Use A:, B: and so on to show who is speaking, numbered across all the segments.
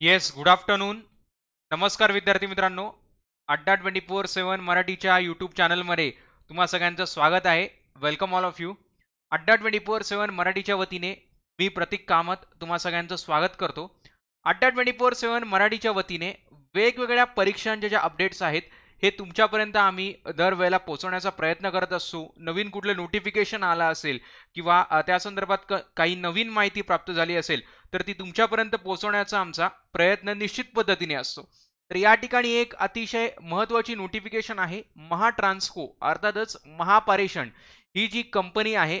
A: yes good afternoon नमस्कार विद्यार्थी मित्रांनो अड्डा ट्वेंटी फोर सेवन मराठीच्या यूट्यूब चॅनलमध्ये तुम्हा सगळ्यांचं स्वागत आहे welcome all of you Adda twenty four seven मराठीच्या वतीने मी प्रतीक कामत तुम्हा सगळ्यांचं स्वागत करतो अड्डा ट्वेंटी फोर सेवन मराठीच्या वतीने वेगवेगळ्या परीक्षांच्या ज्या अपडेट्स आहेत हे तुमच्यापर्यंत आम्ही दरवेळेला पोहोचवण्याचा प्रयत्न करत असू नवीन कुठलं नोटिफिकेशन आलं असेल किंवा त्या संदर्भात काही नवीन माहिती प्राप्त झाली असेल तर ती तुमच्यापर्यंत पोहोचवण्याचा आमचा प्रयत्न निश्चित पद्धतीने असतो तर या ठिकाणी एक अतिशय महत्त्वाची नोटिफिकेशन आहे महाट्रान्सको अर्थातच महापारेषण ही जी कंपनी आहे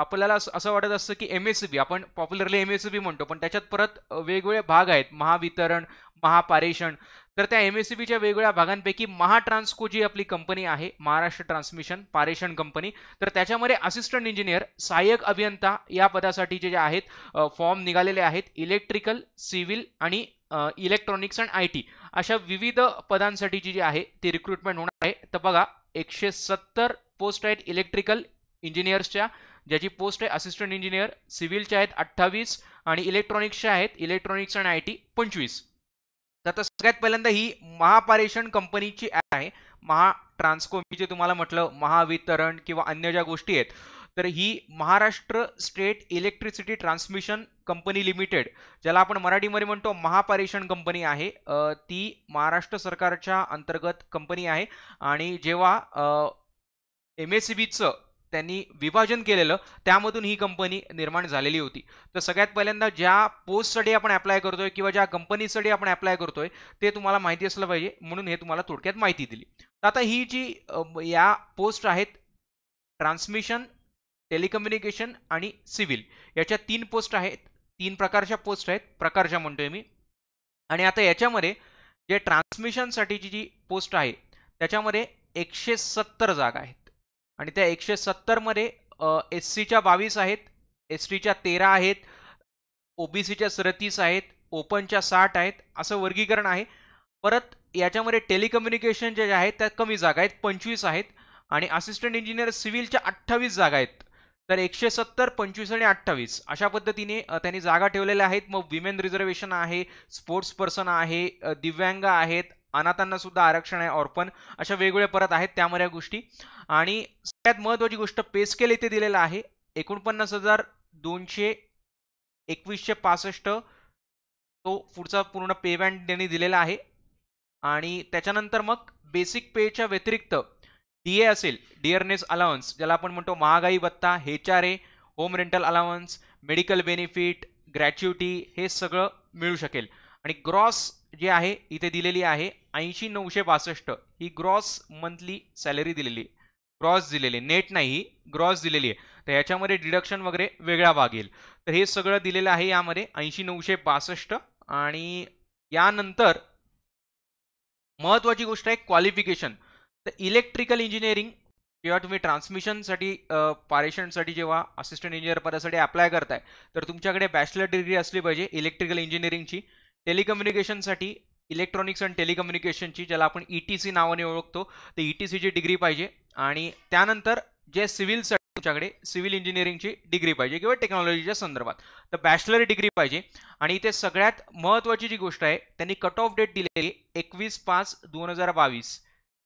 A: आपल्याला असं वाटत असतं की एम एस बी आपण पॉप्युलरली एम एस बी म्हणतो पण त्याच्यात परत वेगवेगळे भाग आहेत महावितरण महापारेषण तर त्या एमएससीबीच्या वेगवेगळ्या भागांपैकी महाट्रान्सको जी आपली कंपनी आहे महाराष्ट्र ट्रान्समिशन पारेशन कंपनी तर त्याच्यामध्ये असिस्टंट इंजिनियर सहाय्यक अभियंता या पदासाठी जे आहेत फॉर्म निघालेले आहेत इलेक्ट्रिकल सिव्हिल आणि इलेक्ट्रॉनिक्स अँड आय टी अशा विविध पदांसाठीची जी आहे ती रिक्रुटमेंट होणार आहे तर बघा एकशे सत्तर पोस्ट आहेत इलेक्ट्रिकल इंजिनियर्सच्या ज्याची पोस्ट आहे असिस्टंट इंजिनियर सिव्हिलच्या आहेत अठ्ठावीस आणि इलेक्ट्रॉनिक्सच्या आहेत इलेक्ट्रॉनिक्स अँड आय टी पंचवीस तर आता सगळ्यात पहिल्यांदा ही महापारेषण कंपनीची ॲप आहे महा ट्रान्सको मी जे तुम्हाला म्हटलं महावितरण किंवा अन्य ज्या गोष्टी आहेत तर ही Maharashtra state electricity transmission company limited ज्याला आपण मराठीमध्ये म्हणतो महापारेषण कंपनी आहे ती महाराष्ट्र सरकारच्या अंतर्गत कंपनी आहे आणि जेव्हा एम एस सी बीचं त्यांनी विभाजन केलेलं त्यामधून ही कंपनी निर्माण झालेली होती तर सगळ्यात पहिल्यांदा ज्या पोस्टसाठी आपण अप्लाय करतोय किंवा ज्या कंपनीसाठी आपण अप्लाय करतोय ते तुम्हाला माहिती असलं पाहिजे म्हणून हे तुम्हाला थोडक्यात माहिती दिली तर आता ही जी या पोस्ट आहेत ट्रान्समिशन टेलिकम्युनिकेशन आणि सिव्हिल याच्या तीन पोस्ट आहेत तीन प्रकारच्या पोस्ट आहेत प्रकारच्या म्हणतोय मी आणि आता याच्यामध्ये जे ट्रान्समिशनसाठीची जी पोस्ट आहे त्याच्यामध्ये एकशे सत्तर जागा आहेत आणि त्या एकशे सत्तरमध्ये एस सीच्या बावीस आहेत एस टीच्या तेरा आहेत ओबीसीच्या सदतीस आहेत ओपनच्या साठ आहेत असं वर्गीकरण आहे परत याच्यामध्ये टेलिकम्युनिकेशन ज्या आहेत त्या कमी जागा आहेत पंचवीस आहेत आणि असिस्टंट इंजिनियर सिव्हिलच्या अठ्ठावीस जागा आहेत तर एकशे सत्तर पंचवीस आणि अठ्ठावीस अशा पद्धतीने त्यांनी जागा ठेवलेल्या आहेत मग विमेन रिझर्वेशन आहे स्पोर्ट्स पर्सन आहे दिव्यांग आहेत अनाथांना सुद्धा आरक्षण आहे ऑर्पन अशा वेगवेगळ्या परत आहेत त्यामध्ये गोष्टी आणि सगळ्यात महत्वाची गोष्ट पेस्केल येथे दिलेला आहे एकोणपन्नास हजार दोनशे एकवीसशे पासष्ट तो पुढचा पूर्ण पे बँड त्यांनी दिलेला आहे आणि त्याच्यानंतर मग बेसिक पेच्या व्यतिरिक्त डी ए असेल डिअरनेस अलावन्स ज्याला आपण म्हणतो महागाई भत्ता हेच R A home rental allowance medical benefit gratuity हे सगळं मिळू शकेल आणि ग्रॉस जी आहे इथे दिलेली आहे ऐंशी नऊशे बासष्ट ही ग्रॉस मंथली सॅलरी दिलेली आहे ग्रॉस दिलेली नेट नाही ग्रॉस दिलेली आहे तर याच्यामध्ये डिडक्शन वगैरे वेगळा वागेल तर हे सगळं दिलेलं आहे यामध्ये ऐंशी नऊशे बासष्ट आणि यानंतर महत्वाची गोष्ट आहे क्वालिफिकेशन तर इलेक्ट्रिकल इंजिनिअरिंग किंवा तुम्ही ट्रान्समिशनसाठी पारेशनसाठी जेव्हा असिस्टंट इंजिनियर पदासाठी अप्लाय करताय तर तुमच्याकडे बॅचलर डिग्री असली पाहिजे इलेक्ट्रिकल इंजिनिअरिंगची टेलिकम्युनिकेशनसाठी इलेक्ट्रॉनिक्स अँड टेलिकम्युनिकेशनची ज्याला आपण ई टी सी नावाने ओळखतो तर ई टी सीची डिग्री पाहिजे आणि त्यानंतर जे सिव्हिलसाठी तुमच्याकडे सिव्हिल इंजिनिअरिंगची डिग्री पाहिजे किंवा टेक्नॉलॉजीच्या संदर्भात तर बॅचलर डिग्री पाहिजे आणि इथे सगळ्यात महत्त्वाची जी गोष्ट आहे त्यांनी कट ऑफ डेट दिलेली एकवीस पाच दोन हजार बावीस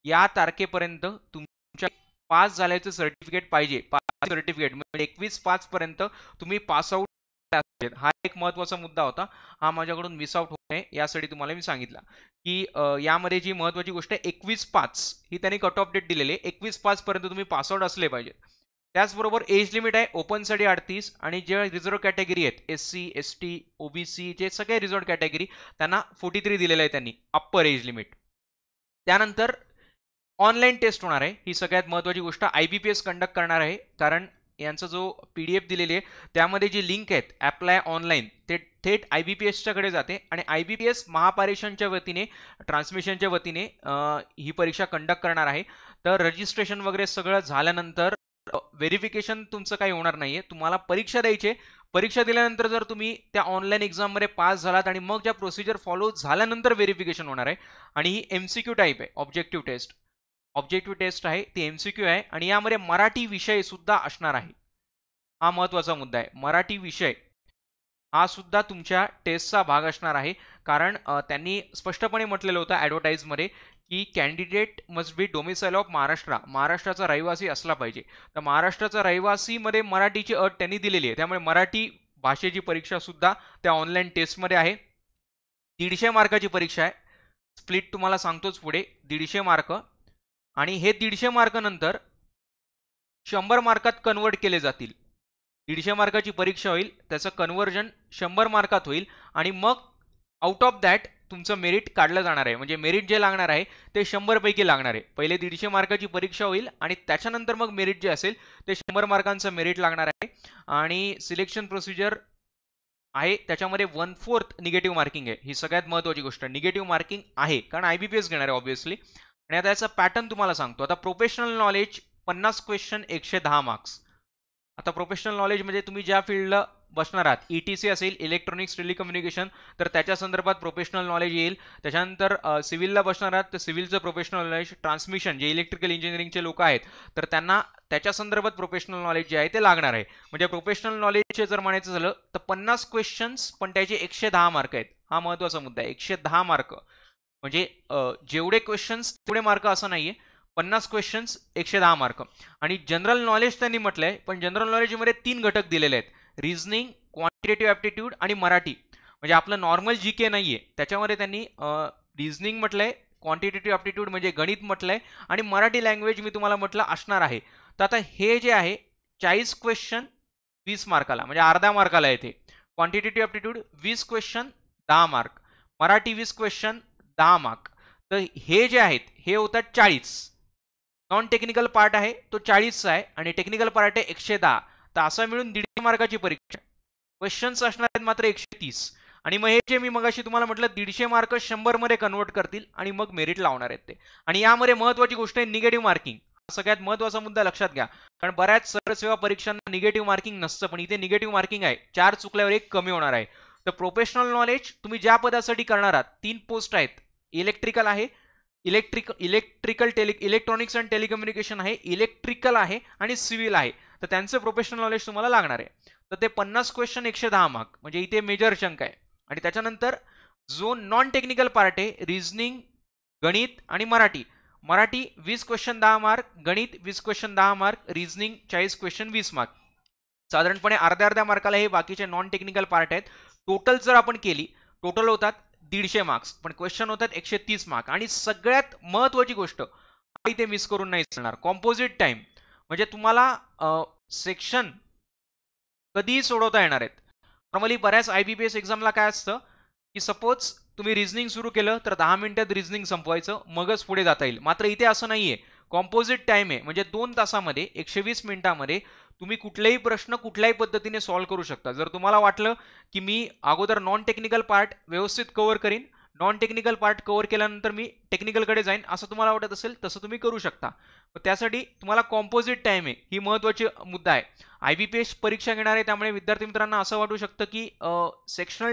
A: या तारखेपर्यंत तुमच्या पास झाल्याचं सर्टिफिकेट पाहिजे सर्टिफिकेट म्हणजे एकवीस पाचपर्यंत तुम्ही पासआउट हा एक महत्वाचा मुद्दा होता हा माझ्याकडून मिसआउट होऊ नये यासाठी तुम्हाला मी सांगितलं की यामध्ये जी महत्वाची गोष्ट आहे एकवीस पाच ही त्यांनी कट ऑफ डेट दिलेली आहे एकवीस पर्यंत तुम्ही पासआउट असले पाहिजे त्याचबरोबर एज लिमिट आहे ओपन साठी अडतीस आणि जे रिझर्व कॅटेगरी आहेत S C S T OBC जे सगळे रिझर्व कॅटेगरी त्यांना फोर्टी थ्री दिलेलं आहे त्यांनी अप्पर एज लिमिट त्यानंतर ऑनलाईन टेस्ट होणार आहे ही सगळ्यात महत्वाची गोष्ट आयबीपीएस कंडक्ट करणार आहे कारण यांचा जो पी डी एफ दिलेली आहे त्यामध्ये जी लिंक आहेत ॲप्लाय ऑनलाईन ते थेट आय बी पी एसच्याकडे जाते आणि आय बी पी एस महापारेषणच्या वतीने ट्रान्समिशनच्या वतीने ही परीक्षा कंडक्ट करणार आहे तर रजिस्ट्रेशन वगैरे सगळं झाल्यानंतर व्हेरिफिकेशन तुमचं काही होणार नाही तुम्हाला परीक्षा द्यायची परीक्षा दिल्यानंतर जर तुम्ही त्या ऑनलाईन एक्झाममध्ये पास झालात आणि मग ज्या प्रोसिजर फॉलो झाल्यानंतर व्हेरिफिकेशन होणार आहे आणि ही एम क्यू टाईप आहे ऑब्जेक्टिव्ह टेस्ट ऑब्जेक्टिव्ह टेस्ट आहे ती क्यू आहे आणि यामध्ये मराठी विषय सुद्धा असणार आहे हा महत्त्वाचा मुद्दा आहे मराठी विषय हा सुद्धा तुमच्या टेस्टचा भाग असणार आहे कारण त्यांनी स्पष्टपणे म्हटलेलं होतं ॲडव्हर्टाईजमध्ये की candidate must be domicile of Maharashtra महाराष्ट्राचा रहिवासी असला पाहिजे तर महाराष्ट्राचा रहिवासीमध्ये मराठीची अट त्यांनी दिलेली आहे त्यामुळे मराठी भाषेची परीक्षा सुद्धा त्या ऑनलाईन टेस्टमध्ये आहे दीडशे मार्काची परीक्षा आहे स्प्लिट तुम्हाला सांगतोच पुढे दीडशे मार्क आणि हे दीडशे मार्क नंतर शंभर मार्कात कन्वर्ट केले जातील दीडशे मार्काची परीक्षा होईल त्याचं कन्वर्जन शंभर मार्कात होईल आणि मग आउट ऑफ दॅट तुमचं मेरिट काढलं जाणार आहे म्हणजे मेरिट जे लागणार आहे ते शंभरपैकी लागणार आहे पहिले दीडशे मार्काची परीक्षा होईल आणि त्याच्यानंतर मग मेरिट जे असेल ते शंभर मार्कांचं मेरिट लागणार आहे आणि सिलेक्शन प्रोसिजर आहे त्याच्यामध्ये वन फोर्थ निगेटिव्ह मार्किंग आहे ही सगळ्यात महत्वाची गोष्ट निगेटिव्ह मार्किंग आहे कारण आय बी पी एस घेणार आहे ऑब्व्हियसली आणि आता याचा पॅटर्न तुम्हाला सांगतो आता प्रोफेशनल नॉलेज पन्नास क्वेश्चन एकशे दहा मार्क्स आता प्रोफेशनल नॉलेज म्हणजे तुम्ही ज्या फील्डला बसणार आहात ई टी सी असेल इलेक्ट्रॉनिक्स टेलिकम्युनिकेशन तर त्याच्या संदर्भात प्रोफेशनल नॉलेज येईल त्याच्यानंतर सिव्हिलला बसणार आहात तर सिव्हिलचं प्रोफेशनल नॉलेज ट्रान्समिशन जे इलेक्ट्रिकल इंजिनिअरिंगचे लोक आहेत तर त्यांना त्याच्या संदर्भात प्रोफेशनल नॉलेज जे आहे ते लागणार आहे म्हणजे प्रोफेशनल नॉलेजचे जर म्हणायचं झालं तर पन्नास क्वेश्चन्स पण त्याचे एकशे दहा मार्क आहेत हा महत्त्वाचा मुद्दा आहे एकशे दहा मार्क म्हणजे जेवढे क्वेश्चन्स तेवढे मार्क असं नाही आहे पन्नास क्वेश्चन्स एकशे दहा मार्क आणि जनरल नॉलेज त्यांनी म्हटलं आहे पण जनरल नॉलेजमध्ये तीन घटक दिलेले आहेत रिजनिंग क्वांटिटेटिव्ह ॲप्टिट्यूड आणि मराठी म्हणजे आपलं नॉर्मल जी के नाही आहे त्याच्यामध्ये त्यांनी रिजनिंग म्हटलं आहे क्वांटिटेटिव्ह ॲप्टिट्यूड म्हणजे गणित म्हटलं आहे आणि मराठी लँग्वेज मी तुम्हाला म्हटलं असणार आहे तर आता हे जे आहे चाळीस क्वेश्चन वीस मार्काला म्हणजे अर्धा मार्काला येते क्वांटिटेटिव्ह ॲप्टिट्यूड वीस क्वेश्चन दहा मार्क मराठी वीस क्वेश्चन दहा मार्क तर हे जे आहेत हे होतात चाळीस नॉन टेक्निकल पार्ट आहे तो चाळीसचा आहे आणि टेक्निकल पार्ट आहे एकशे दहा तर असा मिळून दीडशे मार्काची परीक्षा क्वेश्चन्स असणार आहेत मात्र एकशे तीस आणि मग हे जे मी मगाशी तुम्हाला म्हटलं दीडशे मार्क शंभरमध्ये कन्वर्ट करतील आणि मग मेरिट लावणार आहेत ते आणि यामध्ये महत्त्वाची गोष्ट आहे निगेटिव्ह मार्किंग सगळ्यात महत्त्वाचा मुद्दा लक्षात घ्या कारण बऱ्याच सरसेवा परीक्षांना निगेटिव्ह मार्किंग नसतं पण इथे निगेटिव्ह मार्किंग आहे चार चुकल्यावर एक कमी होणार आहे तर प्रोफेशनल नॉलेज तुम्ही ज्या पदासाठी करणार आहात तीन पोस्ट आहेत इलेक्ट्रिकल आहे electric electrical tele electronics and telecommunication आहे इलेक्ट्रिकल आहे आणि सिव्हिल आहे तर त्यांचं प्रोफेशनल नॉलेज तुम्हाला लागणार आहे तर ते पन्नास क्वेश्चन एकशे दहा मार्क म्हणजे इथे मेजर शंक आहे आणि त्याच्यानंतर जो नॉन टेक्निकल पार्ट आहे रिजनिंग गणित आणि मराठी मराठी वीस क्वेश्चन दहा मार्क गणित वीस क्वेश्चन दहा मार्क रिजनिंग चाळीस क्वेश्चन वीस मार्क साधारणपणे अर्ध्या अर्ध्या मार्काला हे बाकीचे नॉन टेक्निकल पार्ट आहेत टोटल जर आपण केली टोटल होतात दीडशे मार्क्स पण क्वेश्चन होतात एकशे तीस मार्क आणि सगळ्यात महत्वाची गोष्ट ते मिस करून नाही चालणार कॉम्पोजिट टाइम म्हणजे तुम्हाला सेक्शन कधीही सोडवता येणार आहेत नॉर्मली बऱ्याच आय बी पी एस एक्झामला काय असतं की सपोज तुम्ही रिझनिंग सुरू केलं तर दहा मिनिटात रिझनिंग संपवायचं मगच पुढे जाता येईल मात्र इथे असं नाही कॉम्पोजिट टाइम आहे म्हणजे दोन तासामध्ये एकशे वीस मिनिटामध्ये तुम्ही कुठलेही प्रश्न कुठल्याही पद्धतीने सॉल्व्ह करू शकता जर तुम्हाला वाटलं की मी अगोदर नॉन टेक्निकल पार्ट व्यवस्थित कव्हर करीन नॉन टेक्निकल पार्ट कव्हर केल्यानंतर मी टेक्निकलकडे जाईन असं तुम्हाला वाटत असेल तसं तुम्ही करू शकता त्यासाठी तुम्हाला कॉम्पोजिट टाईम आहे ही महत्त्वाची मुद्दा आहे आय बी पी एस परीक्षा घेणार आहे त्यामुळे विद्यार्थी मित्रांना असं वाटू शकतं की सेक्शनल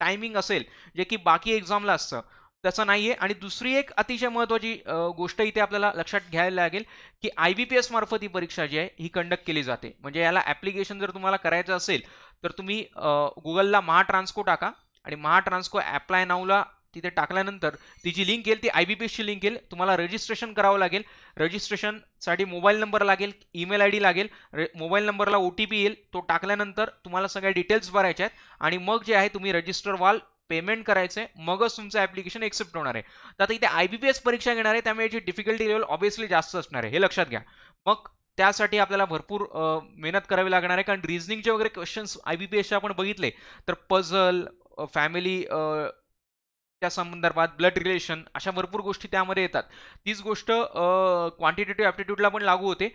A: टायमिंग असेल जे की बाकी एक्झामला असतं तसं नाहीये आणि दुसरी एक अतिशय महत्वाची गोष्ट इथे आपल्याला लक्षात घ्यायला लागेल की आय बी पी एस मार्फत ही परीक्षा जी आहे ही कंडक्ट केली जाते म्हणजे याला ॲप्लिकेशन जर तुम्हाला करायचं असेल तर तुम्ही गुगलला महा ट्रान्स्को टाका आणि महा ट्रान्सको ॲप्लाय नावला तिथे टाकल्यानंतर ती जी लिंक येईल ती आय बी पी एसची लिंक येईल तुम्हाला रजिस्ट्रेशन करावं लागेल रजिस्ट्रेशनसाठी मोबाईल नंबर लागेल ईमेल आय डी लागेल मोबाईल नंबरला ओ टी पी येईल तो टाकल्यानंतर तुम्हाला सगळ्या डिटेल्स भरायच्या आहेत आणि मग जे आहे तुम्ही रजिस्टर व्हाल पेमेंट करायचं आहे मगच तुमचं ॲप्लिकेशन एक्सेप्ट होणार आहे तर आता इथे आय बी पी एस परीक्षा घेणार आहे त्यामुळे याची डिफिकल्टी लेवल ऑब्वियसली जास्त असणार आहे हे लक्षात घ्या मग त्यासाठी आपल्याला भरपूर मेहनत करावी लागणार आहे कारण रिजनिंगचे वगैरे क्वेश्चन्स आय बी पी आपण बघितले तर पझल फॅमिली त्या संदर्भात ब्लड रिलेशन अशा भरपूर गोष्टी त्यामध्ये येतात तीच गोष्ट क्वांटिटेटिव्ह ॲप्टिट्यूडला पण लागू होते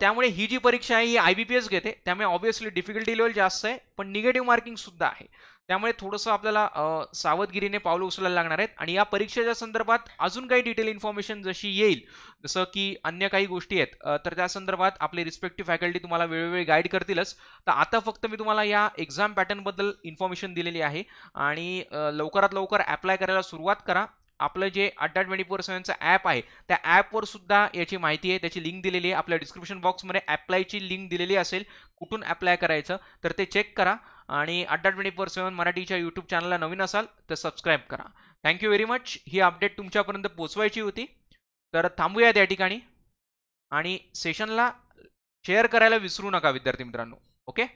A: त्यामुळे ही जी परीक्षा आहे ही आय बी पी एस घेते त्यामुळे ऑब्व्हियसली डिफिकल्टी लेवल जास्त आहे पण निगेटिव्ह मार्किंगसुद्धा आहे त्यामुळे थोडंसं आपल्याला सावधगिरीने पावलं उचलायला लागणार आहेत आणि या परीक्षेच्या संदर्भात अजून काही डिटेल इन्फॉर्मेशन जशी येईल जसं की अन्य काही गोष्टी आहेत तर त्या संदर्भात आपले रिस्पेक्टिव्ह फॅकल्टी तुम्हाला वेळोवेळी गाईड करतीलच तर आता फक्त मी तुम्हाला या एक्झाम पॅटर्नबद्दल इन्फॉर्मेशन दिलेली आहे आणि लवकरात लवकर ॲप्लाय करायला सुरुवात करा आपलं जे अड्डा ट्वेंटी फोर सेवनचं ॲप आहे त्या ॲपवर सुद्धा याची माहिती आहे त्याची लिंक दिलेली आहे आपल्या डिस्क्रिप्शन बॉक्समध्ये ॲप्लायची लिंक दिलेली असेल कुठून ॲप्लाय करायचं तर ते चेक करा आणि अड्डा ट्वेंटी फोर सेवन मराठीच्या यूट्यूब चॅनलला नवीन असाल तर सबस्क्राईब करा थँक्यू व्हेरी मच ही अपडेट तुमच्यापर्यंत पोचवायची होती तर थांबूया त्या ठिकाणी आणि सेशनला शेअर करायला विसरू नका विद्यार्थी मित्रांनो ओके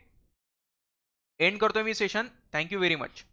A: एंड करतो मी सेशन थँक्यू व्हेरी मच